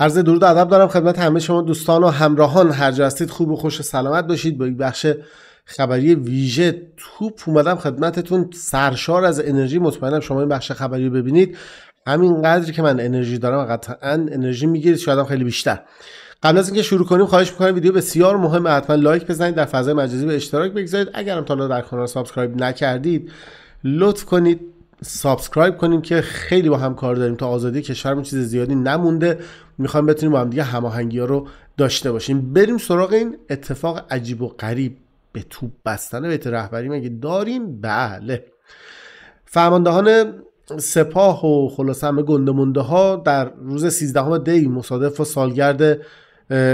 عرض درود ادب دارم خدمت همه شما دوستان و همراهان هر جا هستید خوب و خوش و سلامت باشید با یک بخش خبری ویژه توپ اومدم خدمتتون سرشار از انرژی مطمئنم شما این بخش خبری رو ببینید همین قدری که من انرژی دارم قطعا انرژی میگیرید شاید خیلی بیشتر قبل از اینکه شروع کنیم خواهش میکنم ویدیو بسیار مهم حتما لایک بزنید در فضای مجازی به اشتراک بگذارید اگرم تا در کانال سابسکرایب نکردید لطف کنید سابسکرایب کنیم که خیلی با هم کار داریم تا آزادی کشورمون چیز زیادی نمونده میخوام بتونیم با هم دیگه هماهنگی ها رو داشته باشیم بریم سراغ این اتفاق عجیب و غریب به توپ بستن بیت رهبری مگه داریم بله فرماندهان سپاه و خلاصه همه مونده ها در روز 13 دی مصادف و سالگرد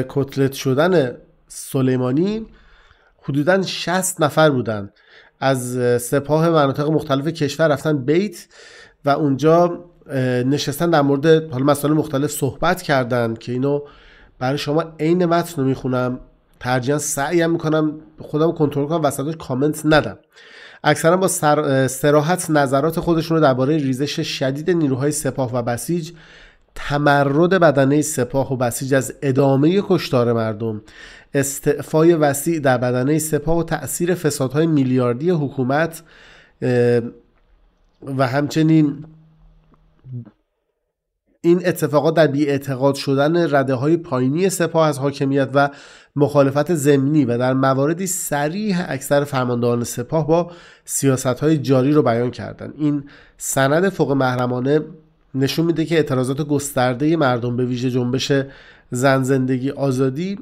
کتلت شدن سلیمانی حدودا 60 نفر بودن از سپاه مناطق مختلف کشور رفتن بیت و اونجا نشستن در مورد حالا مسائل مختلف صحبت کردن که اینو برای شما عین متن رو میخونم ترجیحاً سعیم میکنم خودم کنترل کنم وسطش کامنت ندم اکثرا با سراحت نظرات خودشون رو درباره ریزش شدید نیروهای سپاه و بسیج تمرد بدنه سپاه و بسیج از ادامه کشتار مردم استعفای وسیع در بدنه سپاه و تاثیر فسادهای میلیاردی حکومت و همچنین این اتفاقات در بیاعتقاد شدن رده های پایینی سپاه از حاکمیت و مخالفت زمینی و در مواردی سریح اکثر فرماندهان سپاه با سیاست های جاری رو بیان کردند. این سند فوق محرمانه نشون میده که اعتراضات گسترده مردم به ویژه جنبش زن زندگی آزادی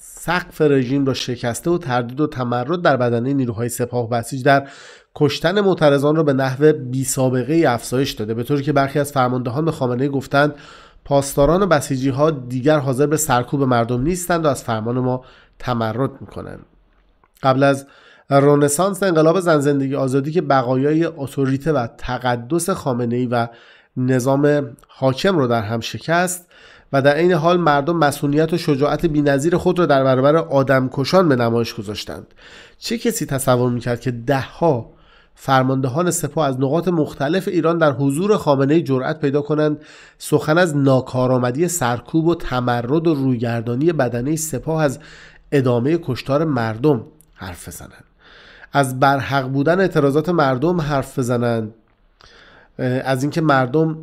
سقف رژیم را شکسته و تردید و تمرد در بدنه نیروهای سپاه و بسیج در کشتن معترضان را به نحو بی سابقه ای افزایش داده به طوری که برخی از فرماندهان به خامنه گفتند پاسداران بسیجی ها دیگر حاضر به سرکوب مردم نیستند و از فرمان ما تمرد میکنند قبل از رونسانس انقلاب زن زندگی آزادی که بقایای اتوریته و تقدس خامنه ای و نظام حاکم را در هم شکست و در این حال مردم مسئولیت و شجاعت بینظیر خود را در برابر آدمکشان به نمایش گذاشتند چه کسی تصور میکرد که دهها فرماندهان سپاه از نقاط مختلف ایران در حضور خامنه جرأت پیدا کنند سخن از ناکارآمدی سرکوب و تمرد و رویگردانی بدنه سپاه از ادامه کشتار مردم حرف بزنند از برحق بودن اعتراضات مردم حرف بزنند از اینکه مردم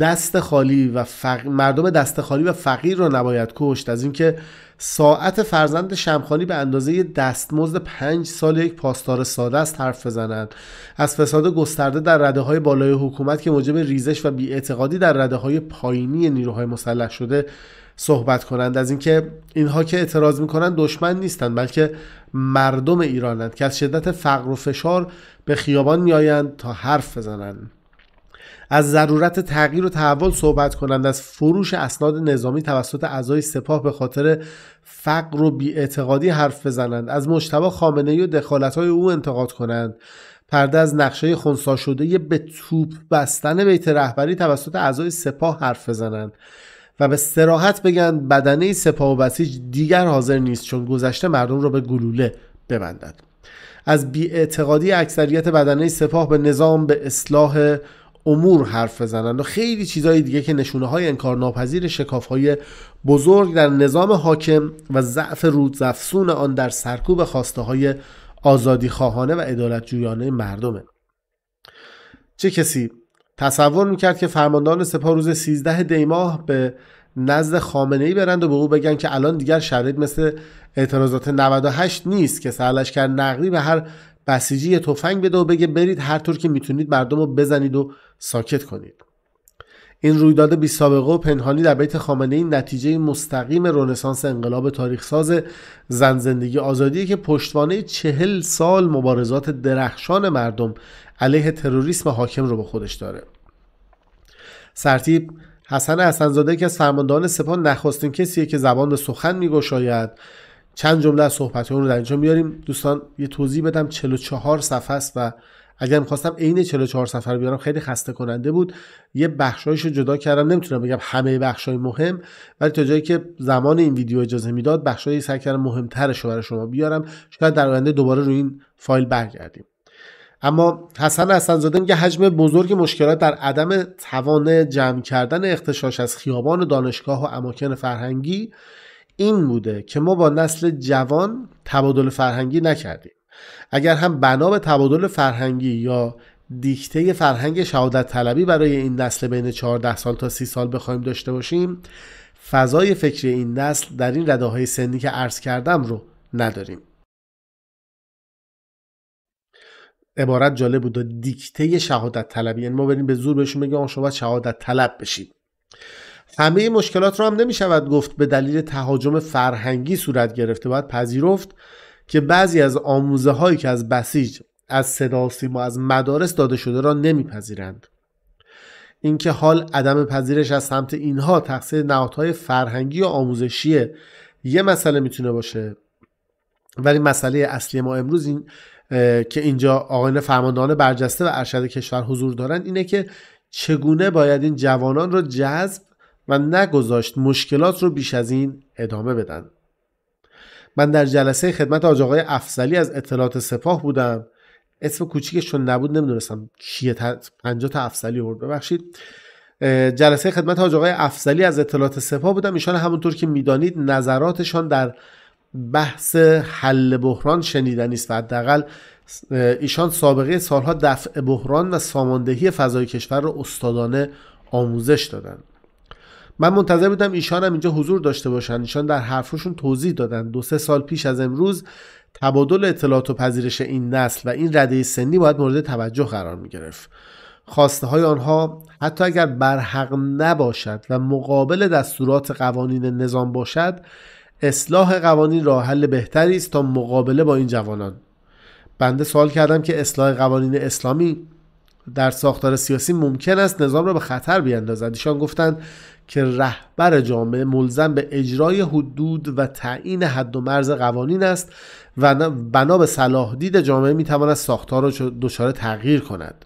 دست خالی و فق... مردم دست خالی و فقیر رو نباید کشت از اینکه ساعت فرزند شمخانی به اندازه دستمزد پنج سال یک پاسدار ساده است حرف بزنند از فساد گسترده در رده های بالای حکومت که موجب ریزش و بیاعتقادی در رده های پایینی نیروهای مسلح شده صحبت کنند از اینکه اینها که اعتراض میکنند دشمن نیستند بلکه مردم ایرانند که از شدت فقر و فشار به خیابان میآیند تا حرف بزنند از ضرورت تغییر و تحول صحبت کنند از فروش اسناد نظامی توسط اعضای سپاه به خاطر فقر و بیاعتقادی حرف بزنند از مشتبه خامنه‌ای و دخالتهای او انتقاد کنند پرده از نقشه خونسا شده به توپ بستن بیت رهبری توسط اعضای سپاه حرف بزنند و به سراحت بگن بدنه سپاه و بسیج دیگر حاضر نیست چون گذشته مردم را به گلوله ببندد. از بیاعتقادی اکثریت بدنه سپاه به نظام به اصلاح امور حرف بزنند و خیلی چیزهای دیگه که نشونه های انکار ناپذیر شکاف های بزرگ در نظام حاکم و ضعف رودزفسون آن در سرکوب خواسته های آزادی خواهانه و ادالت جویانه مردمه چه کسی تصور میکرد که فرماندان سپاه روز 13 دیماه به نزد خامنه ای برند و به او بگن که الان دیگر شرایط مثل اعتراضات 98 نیست که کرد نقلی به هر بسیجی تفنگ بده و بگه برید هر طور که میتونید مردم رو بزنید و ساکت کنید این رویداد بی سابقه و پنهانی در بیت خامنه نتیجه مستقیم رنسانس انقلاب تاریخ ساز زن زندگی آزادی که پشتوانه چهل سال مبارزات درخشان مردم علیه تروریسم حاکم رو به خودش داره سرتیب حسن حسنزاده که از فرماندهان سپاه نخستین کسیه که زبان به سخن میگشاید چند جمله از صحبت اون رو در اینجا میاریم دوستان یه توضیح بدم 44 صفحه است و اگر میخواستم عین 44 سفر بیارم خیلی خسته کننده بود یه بخشایش رو جدا کردم نمیتونم بگم همه بخشای مهم ولی تا جایی که زمان این ویدیو اجازه میداد بخشای سعی کردم مهمترش رو برای شما بیارم شاید در آینده دوباره روی این فایل برگردیم اما حسن حسن زاده میگه حجم بزرگ مشکلات در عدم توان جمع کردن اختشاش از خیابان دانشگاه و اماکن فرهنگی این بوده که ما با نسل جوان تبادل فرهنگی نکردیم اگر هم بنا به تبادل فرهنگی یا دیکته فرهنگ شهادت طلبی برای این نسل بین 14 سال تا 30 سال بخوایم داشته باشیم فضای فکری این نسل در این رده های سنی که عرض کردم رو نداریم عبارت جالب بود دیکته شهادت طلبی یعنی ما بریم به زور بهشون بگیم شما باید شهادت طلب بشید همه مشکلات رو هم نمیشود گفت به دلیل تهاجم فرهنگی صورت گرفته باید پذیرفت که بعضی از آموزه هایی که از بسیج از صدا و از مدارس داده شده را نمیپذیرند اینکه حال عدم پذیرش از سمت اینها تقصیر نهادهای فرهنگی و آموزشیه یه مسئله میتونه باشه ولی مسئله اصلی ما امروز این که اینجا آقایان فرماندهان برجسته و ارشد کشور حضور دارند اینه که چگونه باید این جوانان را جذب و نگذاشت مشکلات رو بیش از این ادامه بدن من در جلسه خدمت آج آقای افسلی از اطلاعات سپاه بودم اسم کوچیکشون نبود نمیدونستم کیه تا 50 تا افسلی بود ببخشید جلسه خدمت آجاقای آقای افسلی از اطلاعات سپاه بودم ایشان همونطور که میدانید نظراتشان در بحث حل بحران شنیدنی است و حداقل ایشان سابقه سالها دفع بحران و ساماندهی فضای کشور را استادانه آموزش دادند من منتظر بودم ایشان هم اینجا حضور داشته باشند ایشان در حرفشون توضیح دادن دو سه سال پیش از امروز تبادل اطلاعات و پذیرش این نسل و این رده سنی باید مورد توجه قرار می گرفت خواسته های آنها حتی اگر برحق نباشد و مقابل دستورات قوانین نظام باشد اصلاح قوانین راه حل بهتری است تا مقابله با این جوانان بنده سوال کردم که اصلاح قوانین اسلامی در ساختار سیاسی ممکن است نظام را به خطر بیاندازد ایشان گفتند که رهبر جامعه ملزم به اجرای حدود و تعیین حد و مرز قوانین است و بنا به صلاح دید جامعه می تواند ساختار را دچار تغییر کند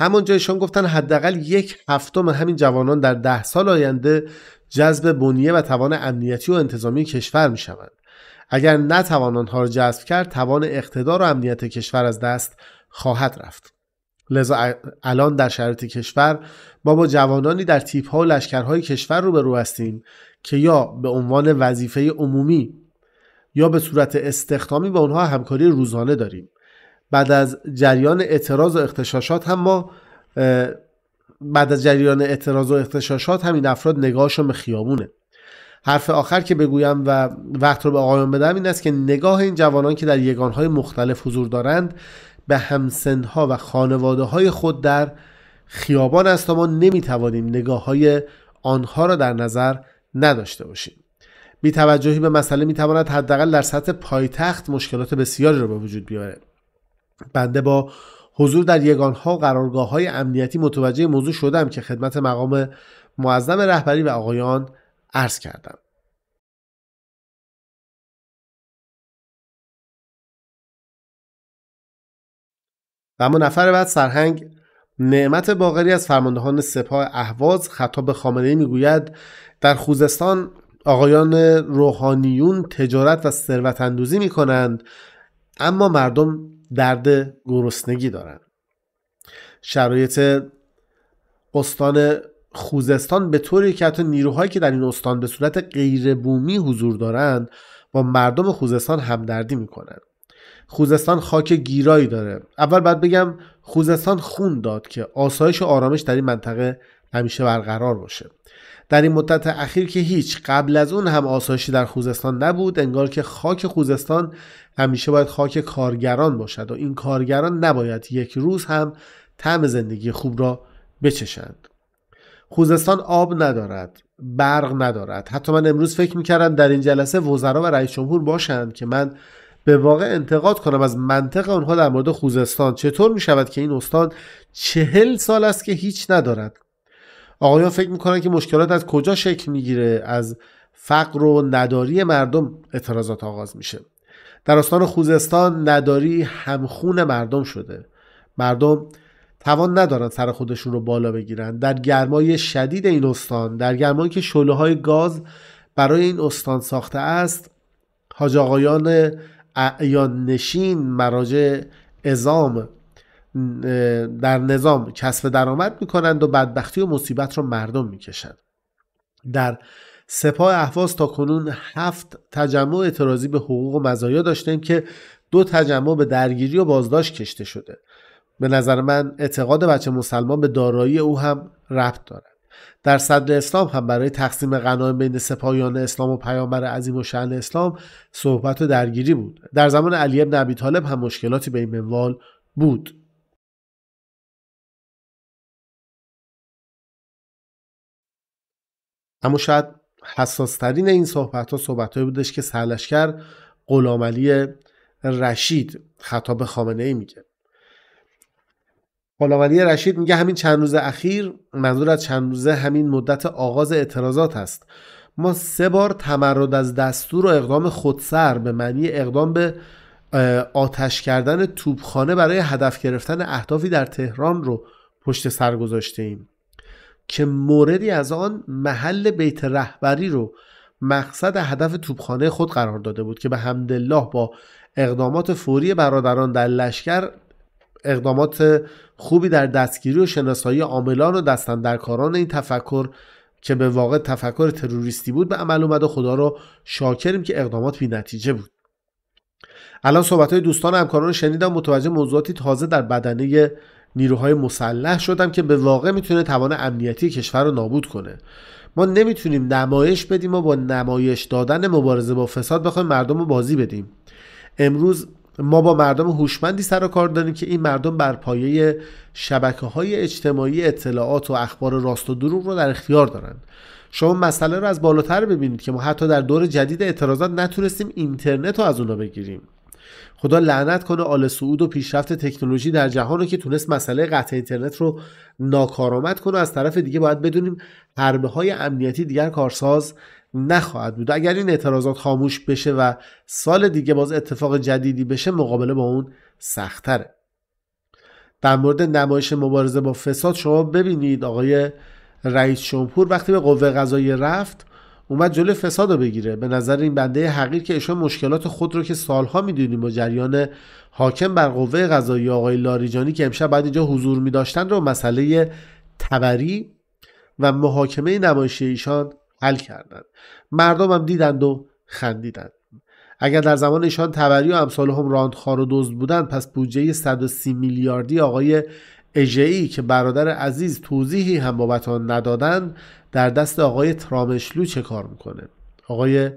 همون جایشان گفتن حداقل یک هفتم همین جوانان در ده سال آینده جذب بنیه و توان امنیتی و انتظامی کشور می شوند. اگر نتوان آنها را جذب کرد توان اقتدار و امنیت کشور از دست خواهد رفت. لذا الان در شرایط کشور ما با جوانانی در تیپ ها و های کشور روبرو هستیم که یا به عنوان وظیفه عمومی یا به صورت استخدامی با اونها همکاری روزانه داریم بعد از جریان اعتراض و اختشاشات هم ما بعد از جریان اعتراض و اختشاشات همین افراد نگاهشون به خیابونه حرف آخر که بگویم و وقت رو به آقایان بدم این است که نگاه این جوانان که در یگانهای مختلف حضور دارند به همسنها و خانواده های خود در خیابان است و ما توانیم نگاه های آنها را در نظر نداشته باشیم توجهی به مسئله می تواند حداقل در سطح پایتخت مشکلات بسیاری را به وجود بیاره بنده با حضور در یگانها و قرارگاه های امنیتی متوجه موضوع شدم که خدمت مقام معظم رهبری و آقایان عرض کردم و اما نفر بعد سرهنگ نعمت باقری از فرماندهان سپاه اهواز خطاب خامنه‌ای میگوید در خوزستان آقایان روحانیون تجارت و ثروت اندوزی می کنند اما مردم درد گرسنگی دارند شرایط استان خوزستان به طوری که حتی نیروهایی که در این استان به صورت غیر بومی حضور دارند با مردم خوزستان همدردی می کنند خوزستان خاک گیرایی داره اول باید بگم خوزستان خون داد که آسایش و آرامش در این منطقه همیشه برقرار باشه در این مدت اخیر که هیچ قبل از اون هم آسایشی در خوزستان نبود انگار که خاک خوزستان همیشه باید خاک کارگران باشد و این کارگران نباید یک روز هم طعم زندگی خوب را بچشند خوزستان آب ندارد برق ندارد حتی من امروز فکر میکردم در این جلسه وزرا و رئیس جمهور باشند که من به واقع انتقاد کنم از منطق آنها در مورد خوزستان چطور می شود که این استان چهل سال است که هیچ ندارد آقایان فکر میکنن که مشکلات از کجا شکل میگیره از فقر و نداری مردم اعتراضات آغاز میشه در استان خوزستان نداری همخون مردم شده مردم توان ندارن سر خودشون رو بالا بگیرن در گرمای شدید این استان در گرمایی که شعله های گاز برای این استان ساخته است حاج آقایان اعیان نشین مراجع ازام در نظام کسب درآمد میکنند و بدبختی و مصیبت را مردم میکشند در سپاه احواز تا کنون هفت تجمع اعتراضی به حقوق و مزایا داشتیم که دو تجمع به درگیری و بازداشت کشته شده به نظر من اعتقاد بچه مسلمان به دارایی او هم ربط دارد در صدر اسلام هم برای تقسیم غنایم بین سپاهیان اسلام و پیامبر عظیم و شعن اسلام صحبت و درگیری بود در زمان علی ابن ابی طالب هم مشکلاتی به این منوال بود اما شاید حساسترین این صحبت ها صحبت های بودش که سرلشکر غلام علی رشید خطاب خامنه ای میگه غلامعلی رشید میگه همین چند روز اخیر منظور از چند روزه همین مدت آغاز اعتراضات است ما سه بار تمرد از دستور و اقدام خودسر به معنی اقدام به آتش کردن توپخانه برای هدف گرفتن اهدافی در تهران رو پشت سر گذاشته ایم که موردی از آن محل بیت رهبری رو مقصد هدف توپخانه خود قرار داده بود که به همدلله با اقدامات فوری برادران در لشکر اقدامات خوبی در دستگیری و شناسایی عاملان و کاران این تفکر که به واقع تفکر تروریستی بود به عمل اومد و خدا رو شاکریم که اقدامات بی نتیجه بود الان صحبت های دوستان و همکاران شنیدم متوجه موضوعاتی تازه در بدنه نیروهای مسلح شدم که به واقع میتونه توان امنیتی کشور رو نابود کنه ما نمیتونیم نمایش بدیم و با نمایش دادن مبارزه با فساد بخوایم مردم رو بازی بدیم امروز ما با مردم هوشمندی سر و کار داریم که این مردم بر پایه شبکه های اجتماعی اطلاعات و اخبار راست و دروغ رو در اختیار دارن شما مسئله رو از بالاتر ببینید که ما حتی در دور جدید اعتراضات نتونستیم اینترنت رو از اونا بگیریم خدا لعنت کنه آل سعود و پیشرفت تکنولوژی در جهان رو که تونست مسئله قطع اینترنت رو ناکارآمد کنه از طرف دیگه باید بدونیم حربه های امنیتی دیگر کارساز نخواهد بود اگر این اعتراضات خاموش بشه و سال دیگه باز اتفاق جدیدی بشه مقابله با اون سختره در مورد نمایش مبارزه با فساد شما ببینید آقای رئیس جمهور وقتی به قوه قضایی رفت اومد جلو فساد رو بگیره به نظر این بنده حقیر که ایشون مشکلات خود رو که سالها میدونیم با جریان حاکم بر قوه قضایی آقای لاریجانی که امشب بعد اینجا حضور می داشتن رو مسئله تبری و محاکمه نمایش ایشان حل کردند مردمم دیدند و خندیدند اگر در زمان ایشان تبری و هم راندخار و دزد بودند پس بودجه 130 میلیاردی آقای اژهای که برادر عزیز توضیحی هم بابت آن ندادند در دست آقای ترامشلو چه کار میکنه آقای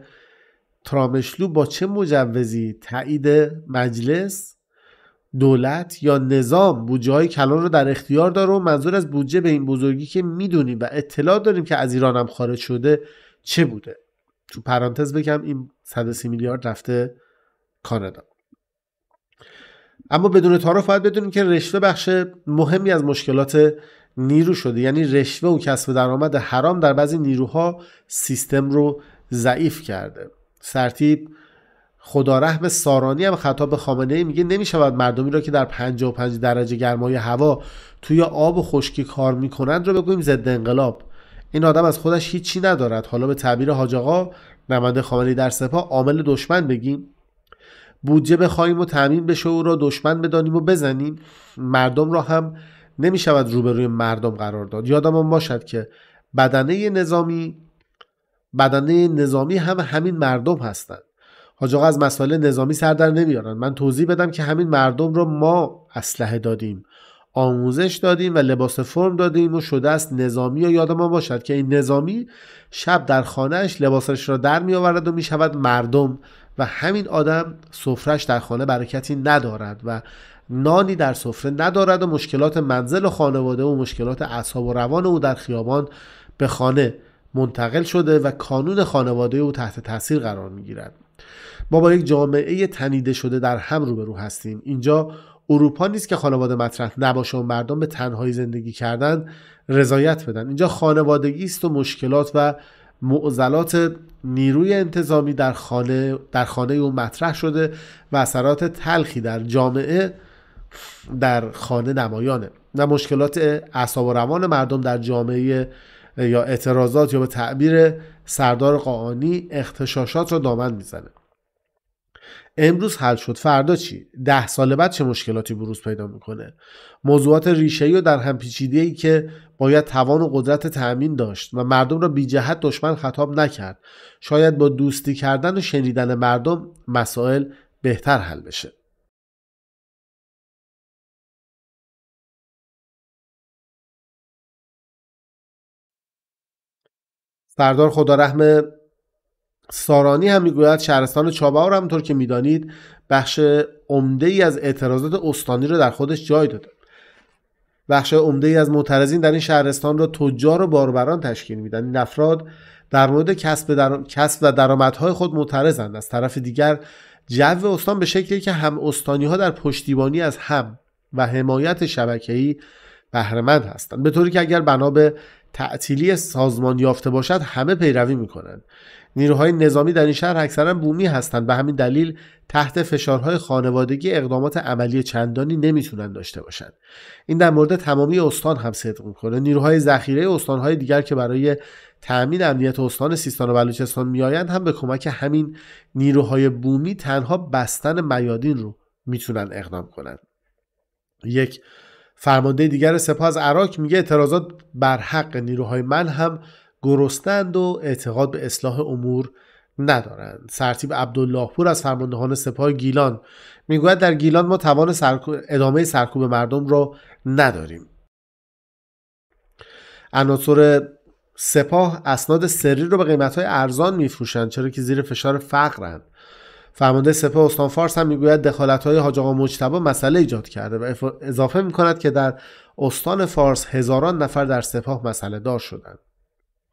ترامشلو با چه مجوزی تایید مجلس دولت یا نظام بودجه های کلان رو در اختیار داره و منظور از بودجه به این بزرگی که میدونیم و اطلاع داریم که از ایران هم خارج شده چه بوده تو پرانتز بگم این 130 میلیارد رفته کانادا اما بدون تعارف باید بدونیم که رشوه بخش مهمی از مشکلات نیرو شده یعنی رشوه و کسب درآمد حرام در بعضی نیروها سیستم رو ضعیف کرده سرتیب خدا رحم سارانی هم خطاب به خامنه ای میگه نمیشود مردمی را که در 55 درجه گرمای هوا توی آب و خشکی کار میکنند را بگوییم ضد انقلاب این آدم از خودش هیچی ندارد حالا به تعبیر حاج آقا نماینده خامنه در سپاه عامل دشمن بگیم بودجه بخواهیم و تعمین بشه او را دشمن بدانیم و بزنیم مردم را هم نمیشود روبروی مردم قرار داد هم باشد که بدنه نظامی بدنه نظامی هم همین مردم هستند حاج از مسائل نظامی سر در نمیارن من توضیح بدم که همین مردم رو ما اسلحه دادیم آموزش دادیم و لباس فرم دادیم و شده است نظامی و یاد ما باشد که این نظامی شب در خانهش لباسش را در می آورد و می شود مردم و همین آدم سفرش در خانه برکتی ندارد و نانی در سفره ندارد و مشکلات منزل و خانواده و مشکلات اعصاب و روان او در خیابان به خانه منتقل شده و کانون خانواده او تحت تاثیر قرار می گیرد ما با یک جامعه تنیده شده در هم روبرو هستیم اینجا اروپا نیست که خانواده مطرح نباشه و مردم به تنهایی زندگی کردن رضایت بدن اینجا خانوادگی است و مشکلات و معضلات نیروی انتظامی در خانه در خانه او مطرح شده و اثرات تلخی در جامعه در خانه نمایانه و مشکلات اعصاب و روان مردم در جامعه یا اعتراضات یا به تعبیر سردار قاعانی اختشاشات را دامن میزنه امروز حل شد فردا چی ده سال بعد چه مشکلاتی بروز پیدا میکنه موضوعات ریشه و در هم پیچیده ای که باید توان و قدرت تأمین داشت و مردم را بی جهت دشمن خطاب نکرد شاید با دوستی کردن و شنیدن مردم مسائل بهتر حل بشه سردار خدا رحم سارانی هم میگوید شهرستان چابهار طور که میدانید بخش عمده ای از اعتراضات استانی رو در خودش جای داده بخش عمده ای از معترضین در این شهرستان را تجار و باربران تشکیل میدن این افراد در مورد کسب, در... کسب و درآمدهای خود معترضند از طرف دیگر جو استان به شکلی که هم استانی ها در پشتیبانی از هم و حمایت شبکه‌ای بهرهمند هستند به طوری که اگر بنا به تعطیلی سازمان یافته باشد همه پیروی میکنند نیروهای نظامی در این شهر اکثرا بومی هستند به همین دلیل تحت فشارهای خانوادگی اقدامات عملی چندانی نمیتونند داشته باشند این در مورد تمامی استان هم صدق میکنه نیروهای ذخیره استانهای دیگر که برای تأمین امنیت استان سیستان و بلوچستان میآیند هم به کمک همین نیروهای بومی تنها بستن میادین رو میتونن اقدام کنند یک فرمانده دیگر سپاه عراق میگه اعتراضات بر حق نیروهای من هم گرستند و اعتقاد به اصلاح امور ندارند سرتیب عبدالله پور از فرماندهان سپاه گیلان میگوید در گیلان ما توان ادامه سرکوب مردم را نداریم عناصر سپاه اسناد سری رو به قیمت ارزان میفروشند چرا که زیر فشار فقرند فرمانده سپه استان فارس هم میگوید های حاج آقا مجتبی مسئله ایجاد کرده و اضافه میکند که در استان فارس هزاران نفر در سپاه مسئله دار شدند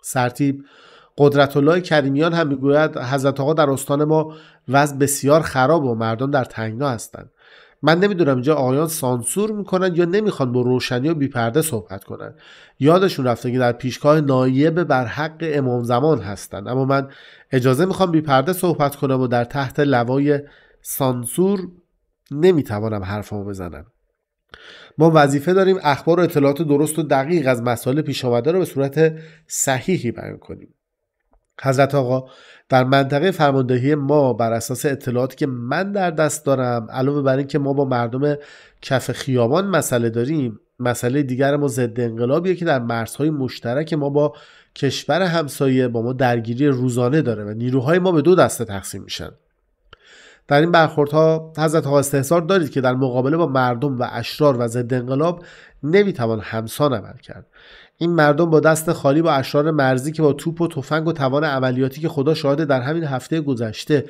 سرتیب قدرت الله کریمیان هم میگوید حضرت آقا در استان ما وضع بسیار خراب و مردم در تنگنا هستند من نمیدونم اینجا آقایان سانسور میکنن یا نمیخوان با روشنی و بیپرده صحبت کنن یادشون رفته که در پیشگاه نایب بر حق امام زمان هستن اما من اجازه میخوام بیپرده صحبت کنم و در تحت لوای سانسور نمیتوانم حرفمو بزنم ما وظیفه داریم اخبار و اطلاعات درست و دقیق از مسائل پیش آمده رو به صورت صحیحی بیان کنیم حضرت آقا در منطقه فرماندهی ما بر اساس اطلاعاتی که من در دست دارم علاوه بر اینکه ما با مردم کف خیابان مسئله داریم مسئله دیگر ما ضد انقلابیه که در مرزهای مشترک ما با کشور همسایه با ما درگیری روزانه داره و نیروهای ما به دو دسته تقسیم میشن در این برخوردها حضرت ها استحصار دارید که در مقابله با مردم و اشرار و ضد انقلاب نمیتوان همسان عمل کرد این مردم با دست خالی با اشرار مرزی که با توپ و تفنگ و توان عملیاتی که خدا شاهد در همین هفته گذشته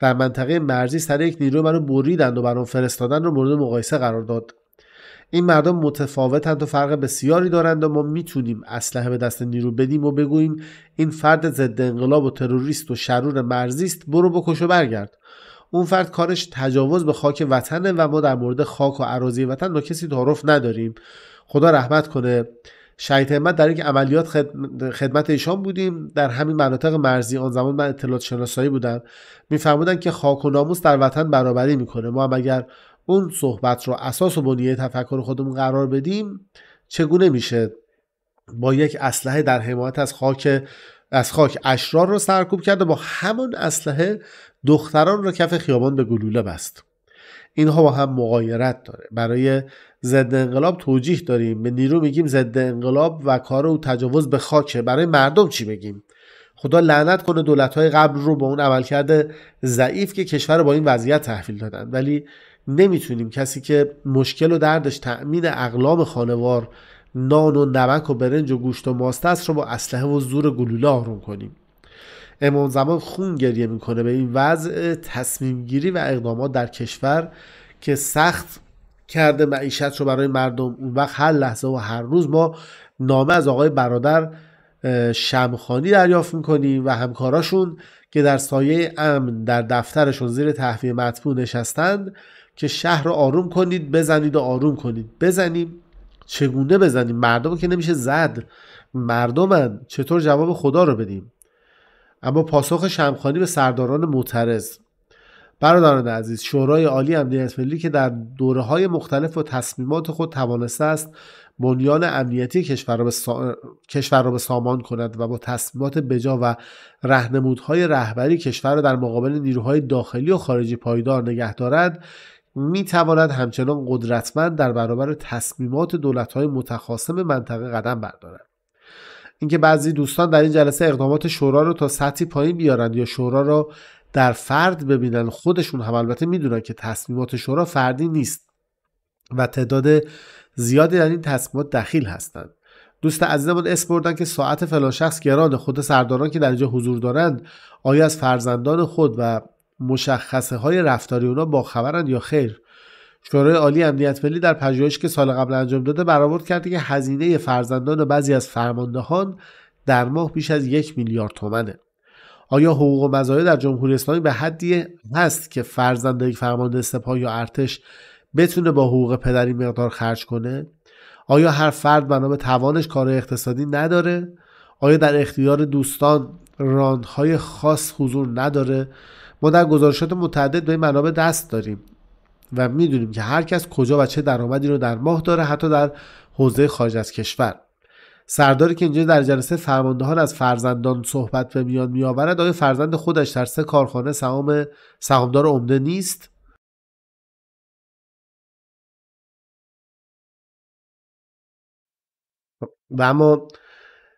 در منطقه مرزی سر یک نیرو منو بریدند و آن فرستادن رو مورد مقایسه قرار داد این مردم متفاوتند و فرق بسیاری دارند و ما میتونیم اسلحه به دست نیرو بدیم و بگوییم این فرد ضد انقلاب و تروریست و شرور مرزی است برو بکش و برگرد اون فرد کارش تجاوز به خاک وطنه و ما در مورد خاک و عراضی وطن با کسی تعارف نداریم خدا رحمت کنه شهید همت در یک عملیات خدمت ایشان بودیم در همین مناطق مرزی آن زمان من اطلاعات شناسایی بودم میفرمودند که خاک و ناموس در وطن برابری میکنه ما هم اگر اون صحبت رو اساس و بنیه تفکر خودمون قرار بدیم چگونه میشه با یک اسلحه در حمایت از خاک از خاک اشرار رو سرکوب کرد و با همون اسلحه دختران رو کف خیابان به گلوله بست اینها با هم مقایرت داره برای ضد انقلاب توجیه داریم به نیرو میگیم ضد انقلاب و کار او تجاوز به خاکه برای مردم چی بگیم خدا لعنت کنه دولت های قبل رو با اون عملکرد ضعیف که کشور رو با این وضعیت تحویل دادن ولی نمیتونیم کسی که مشکل و دردش تأمین اقلام خانوار نان و نمک و برنج و گوشت و ماست است رو با اسلحه و زور گلوله آروم کنیم امام زمان خون گریه میکنه به این وضع تصمیم گیری و اقدامات در کشور که سخت کرده معیشت رو برای مردم اون وقت هر لحظه و هر روز ما نامه از آقای برادر شمخانی دریافت میکنیم و همکاراشون که در سایه امن در دفترشون زیر تحویه مطبوع نشستند که شهر رو آروم کنید بزنید و آروم کنید بزنیم چگونه بزنیم مردم که نمیشه زد مردمن چطور جواب خدا رو بدیم اما پاسخ شمخانی به سرداران معترض برادران عزیز شورای عالی امنیت ملی که در دوره های مختلف و تصمیمات خود توانسته است بنیان امنیتی کشور را, به کشور را سامان کند و با تصمیمات بجا و رهنمودهای رهبری کشور را در مقابل نیروهای داخلی و خارجی پایدار نگه دارد می تواند همچنان قدرتمند در برابر تصمیمات های متخاصم منطقه قدم بردارد اینکه بعضی دوستان در این جلسه اقدامات شورا رو تا سطحی پایین بیارند یا شورا رو در فرد ببینن خودشون هم البته میدونن که تصمیمات شورا فردی نیست و تعداد زیادی در این تصمیمات دخیل هستند دوست عزیزمون اسم بردن که ساعت فلان شخص گران خود سرداران که در اینجا حضور دارند آیا از فرزندان خود و مشخصه های رفتاری اونا با خبرند یا خیر شورای عالی امنیت ملی در پژوهشی که سال قبل انجام داده برآورد کرده که هزینه فرزندان بعضی از فرماندهان در ماه بیش از یک میلیارد تومنه آیا حقوق و مزایا در جمهوری اسلامی به حدی هست که فرزند یک فرمانده سپاه یا ارتش بتونه با حقوق پدری مقدار خرج کنه آیا هر فرد بنا به توانش کار اقتصادی نداره آیا در اختیار دوستان راندهای خاص حضور نداره ما در گزارشات متعدد به منابع دست داریم و میدونیم که هر کس کجا و چه درآمدی رو در ماه داره حتی در حوزه خارج از کشور سرداری که اینجا در جلسه فرماندهان از فرزندان صحبت به میان میآورد آیا فرزند خودش در سه کارخانه سهام سهامدار عمده نیست و اما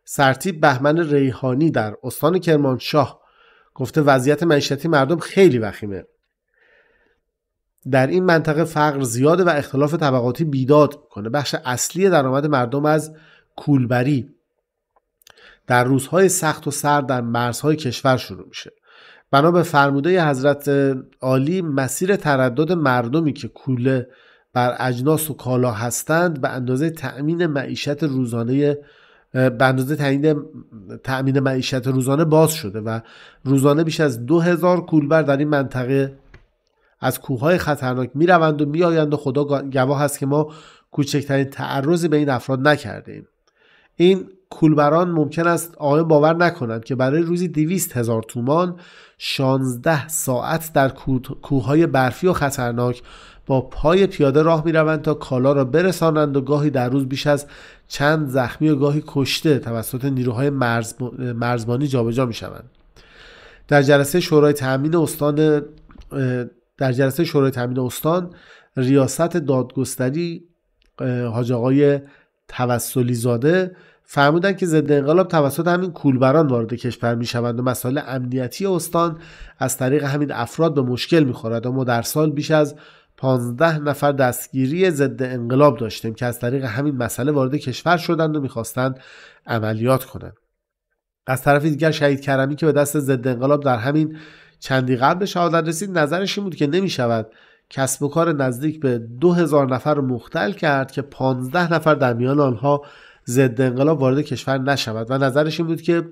سرتیب بهمن ریحانی در استان کرمانشاه گفته وضعیت معیشتی مردم خیلی وخیمه در این منطقه فقر زیاده و اختلاف طبقاتی بیداد میکنه بخش اصلی درآمد مردم از کولبری در روزهای سخت و سرد در مرزهای کشور شروع میشه بنا به فرموده حضرت عالی مسیر تردد مردمی که کوله بر اجناس و کالا هستند به اندازه تأمین معیشت روزانه به اندازه تأمین معیشت روزانه باز شده و روزانه بیش از دو هزار کولبر در این منطقه از کوههای خطرناک میروند و میآیند و خدا گواه است که ما کوچکترین تعرضی به این افراد نکردیم این کولبران ممکن است آقایان باور نکنند که برای روزی دویست هزار تومان 16 ساعت در کوههای برفی و خطرناک با پای پیاده راه روند تا کالا را برسانند و گاهی در روز بیش از چند زخمی و گاهی کشته توسط نیروهای مرزبانی جابجا میشوند در جلسه شورای تأمین استان در جلسه شورای تامین استان ریاست دادگستری حاج آقای توسلی زاده فرمودن که ضد انقلاب توسط همین کولبران وارد کشور میشوند و مسائل امنیتی استان از طریق همین افراد به مشکل میخورد ما در سال بیش از 15 نفر دستگیری ضد انقلاب داشتیم که از طریق همین مسئله وارد کشور شدند و میخواستند عملیات کنند از طرف دیگر شهید کرمی که به دست ضد انقلاب در همین چندی قبل به شهادت رسید نظرش این بود که نمیشود کسب و کار نزدیک به دو نفر رو مختل کرد که 15 نفر در میان آنها ضد انقلاب وارد کشور نشود و نظرش این بود که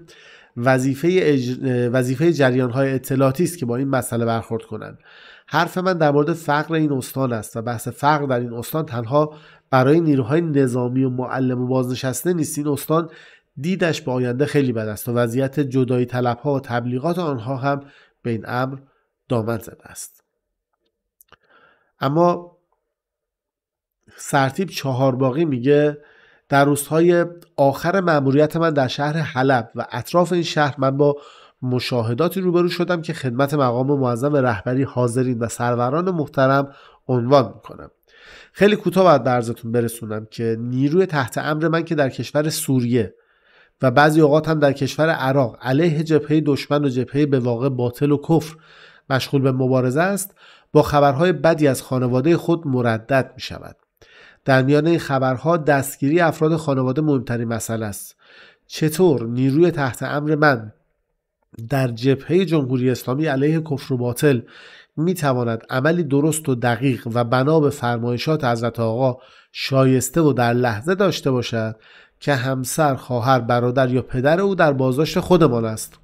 وظیفه جریان های اطلاعاتی است که با این مسئله برخورد کنند حرف من در مورد فقر این استان است و بحث فقر در این استان تنها برای نیروهای نظامی و معلم و بازنشسته نیست این استان دیدش به آینده خیلی بد است و وضعیت جدایی طلبها و تبلیغات آنها هم به این امر دامن زده است اما سرتیب چهار باقی میگه در روزهای آخر مأموریت من در شهر حلب و اطراف این شهر من با مشاهداتی روبرو شدم که خدمت مقام معظم رهبری حاضرین و سروران محترم عنوان میکنم خیلی کوتاه باید به برسونم که نیروی تحت امر من که در کشور سوریه و بعضی اوقات هم در کشور عراق علیه جبهه دشمن و جبهه به واقع باطل و کفر مشغول به مبارزه است با خبرهای بدی از خانواده خود مردد می شود. در میان این خبرها دستگیری افراد خانواده مهمترین مسئله است. چطور نیروی تحت امر من در جبهه جمهوری اسلامی علیه کفر و باطل می تواند عملی درست و دقیق و بنا به فرمایشات حضرت آقا شایسته و در لحظه داشته باشد که همسر، خواهر، برادر یا پدر او در بازداشت خودمان است.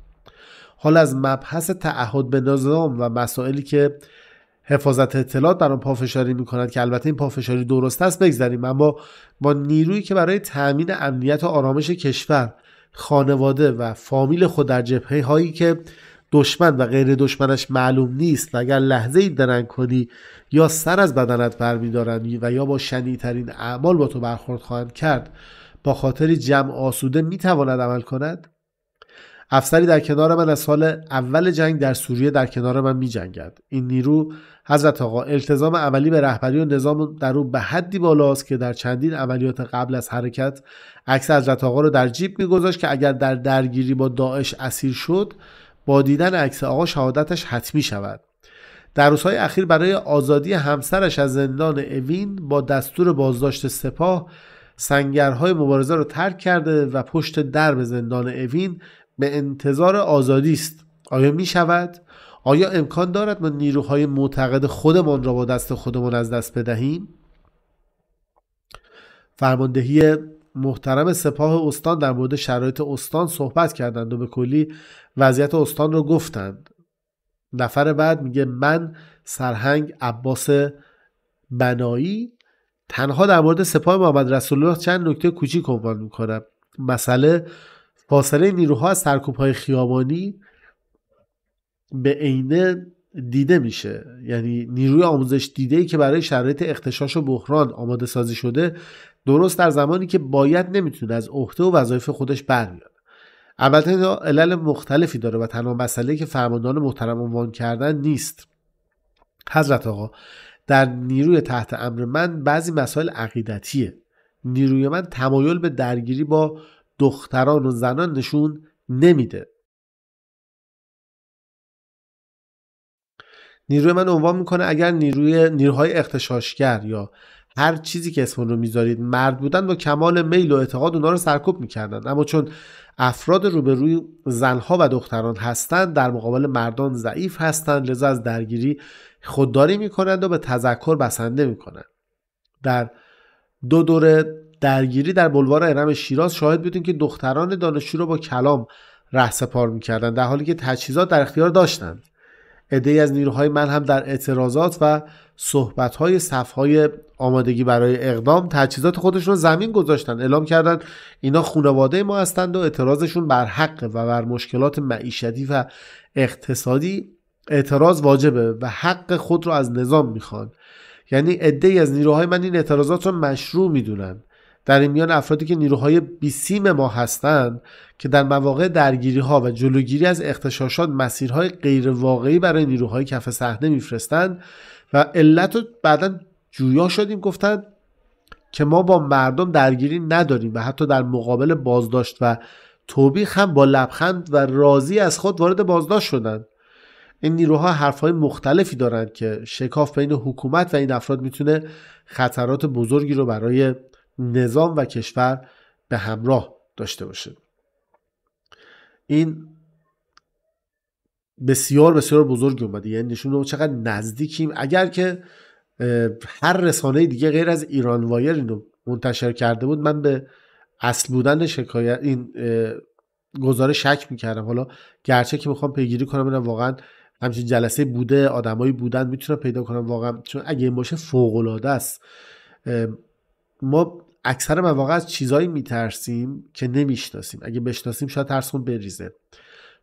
حال از مبحث تعهد به نظام و مسائلی که حفاظت اطلاعات بر آن پافشاری می کند که البته این پافشاری درست است بگذریم اما با نیرویی که برای تأمین امنیت و آرامش کشور خانواده و فامیل خود در جبهه هایی که دشمن و غیر دشمنش معلوم نیست و اگر لحظه ای درنگ کنی یا سر از بدنت برمیدارند و یا با شنیترین اعمال با تو برخورد خواهند کرد با خاطری جمع آسوده میتواند عمل کند افسری در کنار من از سال اول جنگ در سوریه در کنار من می جنگد. این نیرو حضرت آقا التزام عملی به رهبری و نظام در او به حدی بالاست که در چندین عملیات قبل از حرکت عکس حضرت آقا رو در جیب میگذاشت که اگر در درگیری با داعش اسیر شد با دیدن عکس آقا شهادتش حتمی شود در روزهای اخیر برای آزادی همسرش از زندان اوین با دستور بازداشت سپاه سنگرهای مبارزه رو ترک کرده و پشت در به زندان اوین به انتظار آزادی است آیا می شود؟ آیا امکان دارد ما نیروهای معتقد خودمان را با دست خودمان از دست بدهیم؟ فرماندهی محترم سپاه استان در مورد شرایط استان صحبت کردند و به کلی وضعیت استان را گفتند نفر بعد میگه من سرهنگ عباس بنایی تنها در مورد سپاه محمد رسول الله چند نکته کوچیک عنوان میکنم مسئله فاصله نیروها از های خیابانی به عینه دیده میشه یعنی نیروی آموزش دیده ای که برای شرایط اختشاش و بحران آماده سازی شده درست در زمانی که باید نمیتونه از عهده و وظایف خودش برمیاد البته علل مختلفی داره و تنها مسئله که فرماندهان محترم عنوان کردن نیست حضرت آقا در نیروی تحت امر من بعضی مسائل عقیدتیه نیروی من تمایل به درگیری با دختران و زنان نشون نمیده نیروی من عنوان میکنه اگر نیروی نیروهای اختشاشگر یا هر چیزی که اسمون رو میذارید مرد بودن با کمال میل و اعتقاد اونا رو سرکوب میکردن اما چون افراد روی زنها و دختران هستند در مقابل مردان ضعیف هستند لذا از درگیری خودداری میکنند و به تذکر بسنده میکنند در دو دوره درگیری در بلوار ارم شیراز شاهد بودیم که دختران دانشجو را با کلام رهسپار میکردند در حالی که تجهیزات در اختیار داشتند عدهای از نیروهای من هم در اعتراضات و صحبتهای صفهای آمادگی برای اقدام تجهیزات خودشون زمین گذاشتن اعلام کردند اینا خانواده ما هستند و اعتراضشون بر حق و بر مشکلات معیشتی و اقتصادی اعتراض واجبه و حق خود رو از نظام میخوان یعنی عده از نیروهای من این اعتراضات رو مشروع میدونن در این میان افرادی که نیروهای بیسیم ما هستند که در مواقع درگیری ها و جلوگیری از اختشاشات مسیرهای غیرواقعی برای نیروهای کف صحنه میفرستند و علت رو بعدا جویا شدیم گفتن که ما با مردم درگیری نداریم و حتی در مقابل بازداشت و توبیخ هم با لبخند و راضی از خود وارد بازداشت شدند این نیروها حرفهای مختلفی دارند که شکاف بین حکومت و این افراد میتونه خطرات بزرگی رو برای نظام و کشور به همراه داشته باشه این بسیار بسیار بزرگی اومده یعنی نشون چقدر نزدیکیم اگر که هر رسانه دیگه غیر از ایران وایر اینو منتشر کرده بود من به اصل بودن شکایت این گزارش شک میکردم حالا گرچه که میخوام پیگیری کنم اینم واقعا همچین جلسه بوده آدمایی بودن میتونم پیدا کنم واقعا چون اگه این باشه فوق است ما اکثر مواقع از چیزایی میترسیم که نمیشناسیم اگه بشناسیم شاید ترسمون بریزه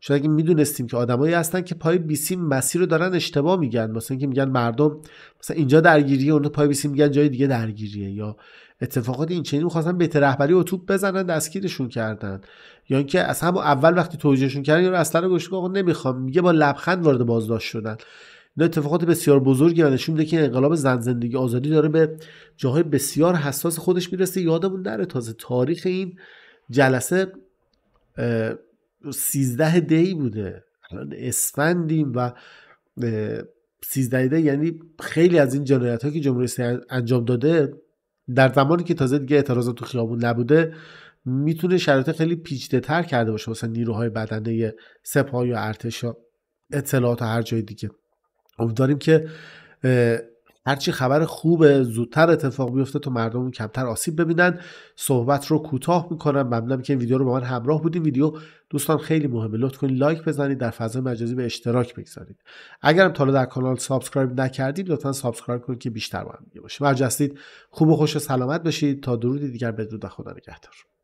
چون اگه میدونستیم که آدمایی هستن که پای بیسی مسیر رو دارن اشتباه میگن مثلا اینکه میگن مردم مثلا اینجا درگیریه اون پای بیسیم میگن جای دیگه درگیریه یا اتفاقات این چنین میخواستن به رهبری و توپ بزنن دستگیرشون کردن یا اینکه از همون اول وقتی توجهشون کردن یا اصلا گوش آقا نمیخوام میگه با لبخند وارد بازداشت شدن این اتفاقات بسیار بزرگی و نشون میده که انقلاب زن زندگی آزادی داره به جاهای بسیار حساس خودش میرسه یادمون نره تازه تاریخ این جلسه سیزده دی بوده الان اسفندیم و سیزده دی یعنی خیلی از این جنایت ها که جمهوری انجام داده در زمانی که تازه دیگه اعتراضات تو خیابون نبوده میتونه شرایط خیلی پیچیده تر کرده باشه مثلا نیروهای بدنه سپاه یا ارتش اطلاعات هر جای دیگه امیدواریم که هرچی خبر خوب زودتر اتفاق بیفته تو مردم کمتر آسیب ببینن صحبت رو کوتاه میکنم ممنونم که این ویدیو رو با من همراه بودین ویدیو دوستان خیلی مهمه لطف کنید لایک بزنید در فضای مجازی به اشتراک بگذارید اگرم تا در کانال سابسکرایب نکردید لطفا سابسکرایب کنید که بیشتر با هم دیگه باشیم خوب و خوش و سلامت باشید تا درودی دیگر بدرود و خدا نگهدار